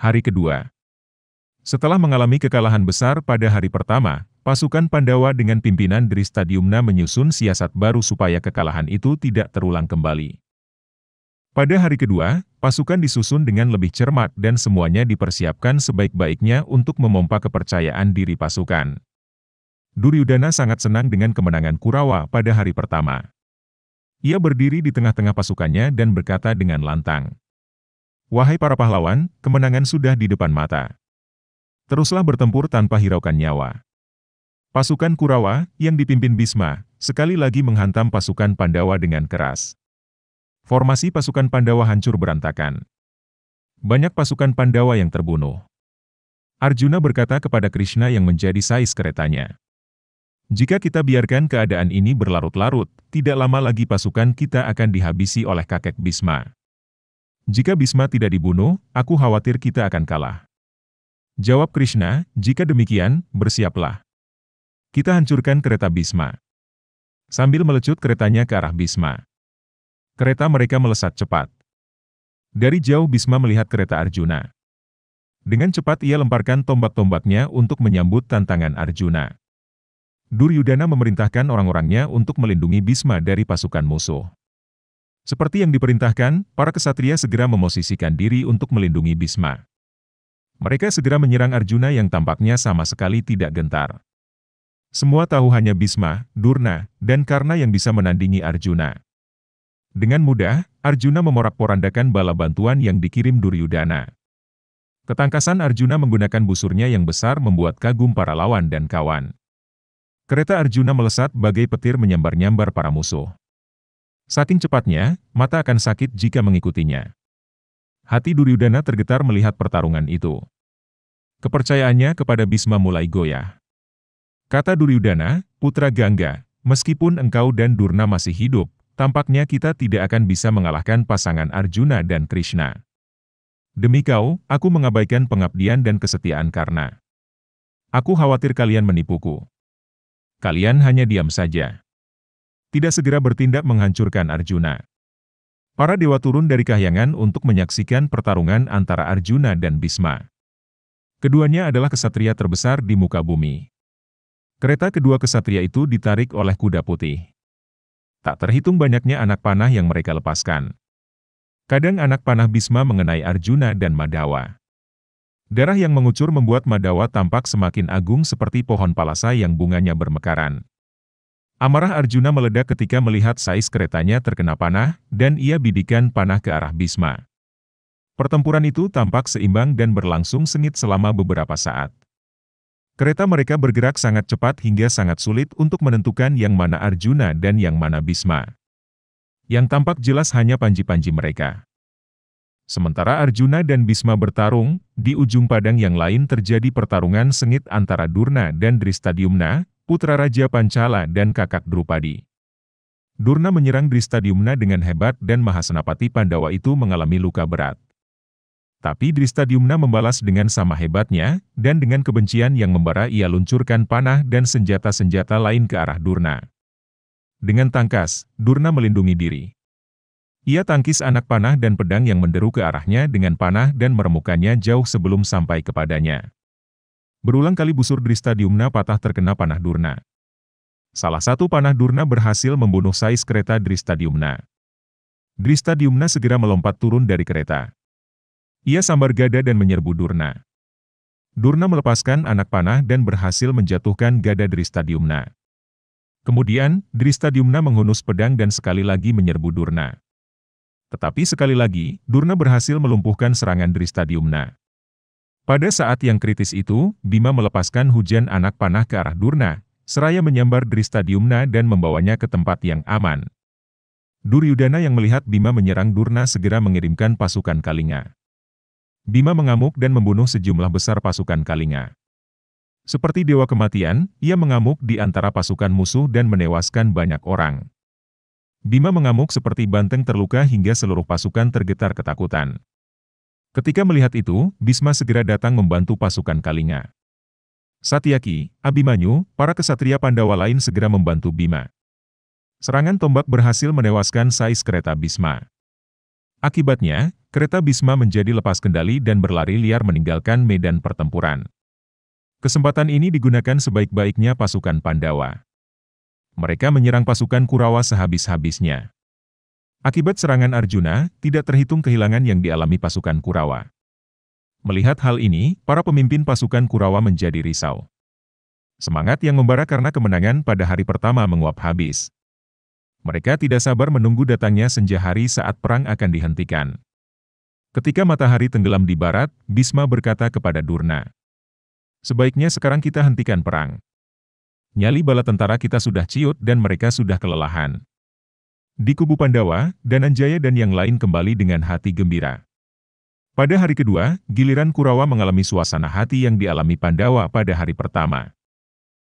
hari kedua. Setelah mengalami kekalahan besar pada hari pertama, pasukan Pandawa dengan pimpinan Stadiumna menyusun siasat baru supaya kekalahan itu tidak terulang kembali. Pada hari kedua, pasukan disusun dengan lebih cermat dan semuanya dipersiapkan sebaik-baiknya untuk memompa kepercayaan diri pasukan. Duryudana sangat senang dengan kemenangan Kurawa pada hari pertama. Ia berdiri di tengah-tengah pasukannya dan berkata dengan lantang, Wahai para pahlawan, kemenangan sudah di depan mata. Teruslah bertempur tanpa hiraukan nyawa. Pasukan Kurawa, yang dipimpin Bisma, sekali lagi menghantam pasukan Pandawa dengan keras. Formasi pasukan Pandawa hancur berantakan. Banyak pasukan Pandawa yang terbunuh. Arjuna berkata kepada Krishna yang menjadi sais keretanya. Jika kita biarkan keadaan ini berlarut-larut, tidak lama lagi pasukan kita akan dihabisi oleh kakek Bisma. Jika Bisma tidak dibunuh, aku khawatir kita akan kalah. Jawab Krishna, jika demikian, bersiaplah. Kita hancurkan kereta Bisma. Sambil melecut keretanya ke arah Bisma. Kereta mereka melesat cepat. Dari jauh Bisma melihat kereta Arjuna. Dengan cepat ia lemparkan tombak-tombaknya untuk menyambut tantangan Arjuna. Duryudana memerintahkan orang-orangnya untuk melindungi Bisma dari pasukan musuh. Seperti yang diperintahkan, para kesatria segera memosisikan diri untuk melindungi Bisma. Mereka segera menyerang Arjuna yang tampaknya sama sekali tidak gentar. Semua tahu hanya Bisma, Durna, dan Karna yang bisa menandingi Arjuna. Dengan mudah, Arjuna memorak-porandakan bala bantuan yang dikirim Duryudana. Ketangkasan Arjuna menggunakan busurnya yang besar membuat kagum para lawan dan kawan. Kereta Arjuna melesat bagai petir menyambar-nyambar para musuh. Saking cepatnya, mata akan sakit jika mengikutinya. Hati Duryudana tergetar melihat pertarungan itu. Kepercayaannya kepada Bisma mulai goyah. Kata Duryudana, Putra Gangga, meskipun engkau dan Durna masih hidup, tampaknya kita tidak akan bisa mengalahkan pasangan Arjuna dan Krishna. Demi kau, aku mengabaikan pengabdian dan kesetiaan karena aku khawatir kalian menipuku. Kalian hanya diam saja tidak segera bertindak menghancurkan Arjuna. Para dewa turun dari kahyangan untuk menyaksikan pertarungan antara Arjuna dan Bisma. Keduanya adalah kesatria terbesar di muka bumi. Kereta kedua kesatria itu ditarik oleh kuda putih. Tak terhitung banyaknya anak panah yang mereka lepaskan. Kadang anak panah Bisma mengenai Arjuna dan Madawa. Darah yang mengucur membuat Madawa tampak semakin agung seperti pohon palasa yang bunganya bermekaran. Amarah Arjuna meledak ketika melihat sais keretanya terkena panah, dan ia bidikan panah ke arah Bisma. Pertempuran itu tampak seimbang dan berlangsung sengit selama beberapa saat. Kereta mereka bergerak sangat cepat hingga sangat sulit untuk menentukan yang mana Arjuna dan yang mana Bisma. Yang tampak jelas hanya panji-panji mereka. Sementara Arjuna dan Bisma bertarung, di ujung padang yang lain terjadi pertarungan sengit antara Durna dan Dristadiumna, putra Raja Pancala dan kakak Drupadi. Durna menyerang Dristadyumna dengan hebat dan Mahasenapati Pandawa itu mengalami luka berat. Tapi Dristadyumna membalas dengan sama hebatnya, dan dengan kebencian yang membara ia luncurkan panah dan senjata-senjata lain ke arah Durna. Dengan tangkas, Durna melindungi diri. Ia tangkis anak panah dan pedang yang menderu ke arahnya dengan panah dan meremukannya jauh sebelum sampai kepadanya. Berulang kali busur dari stadiumna patah terkena panah durna. Salah satu panah durna berhasil membunuh sais kereta dari stadiumna. Dari stadiumna segera melompat turun dari kereta. Ia sambar gada dan menyerbu durna. Durna melepaskan anak panah dan berhasil menjatuhkan gada dari stadiumna. Kemudian, Dristadiumna menghunus pedang dan sekali lagi menyerbu Durna. Tetapi sekali lagi, Durna berhasil melumpuhkan serangan Dristadiumna. Pada saat yang kritis itu, Bima melepaskan hujan anak panah ke arah Durna, seraya menyambar Dristadiumna dan membawanya ke tempat yang aman. Duryudana yang melihat Bima menyerang Durna segera mengirimkan pasukan Kalinga. Bima mengamuk dan membunuh sejumlah besar pasukan Kalinga. Seperti dewa kematian, ia mengamuk di antara pasukan musuh dan menewaskan banyak orang. Bima mengamuk seperti banteng terluka hingga seluruh pasukan tergetar ketakutan. Ketika melihat itu, Bisma segera datang membantu pasukan Kalinga. Satyaki, Abimanyu, para kesatria Pandawa lain segera membantu Bima. Serangan tombak berhasil menewaskan sais kereta Bisma. Akibatnya, kereta Bisma menjadi lepas kendali dan berlari liar meninggalkan medan pertempuran. Kesempatan ini digunakan sebaik-baiknya pasukan Pandawa. Mereka menyerang pasukan Kurawa sehabis-habisnya. Akibat serangan Arjuna, tidak terhitung kehilangan yang dialami pasukan Kurawa. Melihat hal ini, para pemimpin pasukan Kurawa menjadi risau. Semangat yang membara karena kemenangan pada hari pertama menguap habis. Mereka tidak sabar menunggu datangnya senja hari saat perang akan dihentikan. Ketika matahari tenggelam di barat, Bisma berkata kepada Durna, Sebaiknya sekarang kita hentikan perang. Nyali bala tentara kita sudah ciut dan mereka sudah kelelahan. Di kubu Pandawa, Dananjaya dan yang lain kembali dengan hati gembira. Pada hari kedua, giliran Kurawa mengalami suasana hati yang dialami Pandawa pada hari pertama.